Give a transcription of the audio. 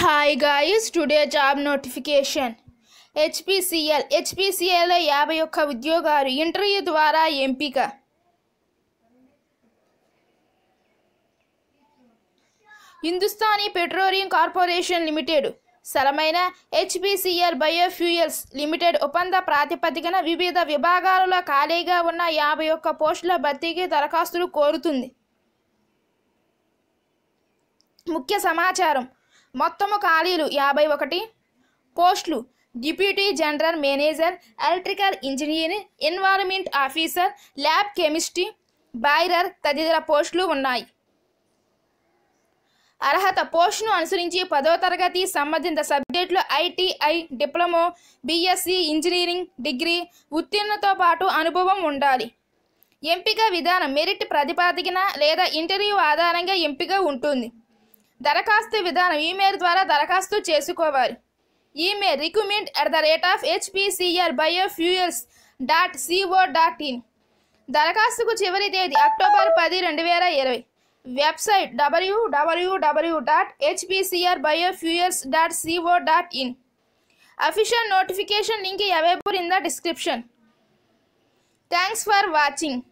hi guys today job notification HPCL హెచ్పిసిఎల్లో యాభై ఒక్క ఉద్యోగాలు ఇంటర్వ్యూ ద్వారా ఎంపిక హిందుస్థానీ పెట్రోలియం కార్పొరేషన్ లిమిటెడ్ సరమైన హెచ్పిసిఎల్ బయోఫ్యూయల్స్ లిమిటెడ్ ఒప్పంద ప్రాతిపదికన వివిధ విభాగాలలో ఖాళీగా ఉన్న యాభై ఒక్క పోస్టుల భర్తీకి దరఖాస్తులు కోరుతుంది ముఖ్య సమాచారం మొత్తము ఖాళీలు యాభై ఒకటి పోస్టులు deputy general manager electrical engineer environment officer lab chemistry boiler తదితర పోస్టులు ఉన్నాయి అర్హత పోస్టును అనుసరించి పదో తరగతి సంబంధిత సబ్జెక్టులు ITI diploma BSc engineering degree ఉత్తీర్ణతో పాటు అనుభవం ఉండాలి ఎంపిక విధానం మెరిట్ ప్రతిపాదికన లేదా ఇంటర్వ్యూ ఆధారంగా ఎంపిక ఉంటుంది దరఖాస్తు విధానం ఈమెయిల్ ద్వారా దరఖాస్తు చేసుకోవాలి email recruitment at the rate of HPCR biofuels dot CO dot in దరఖాస్తుకు చివరి తేదీ అక్టోబర్ పది రెండు వేల ఇరవై website W W W dot HPCR biofuels dot CO dot in official notification link available in the description thanks for watching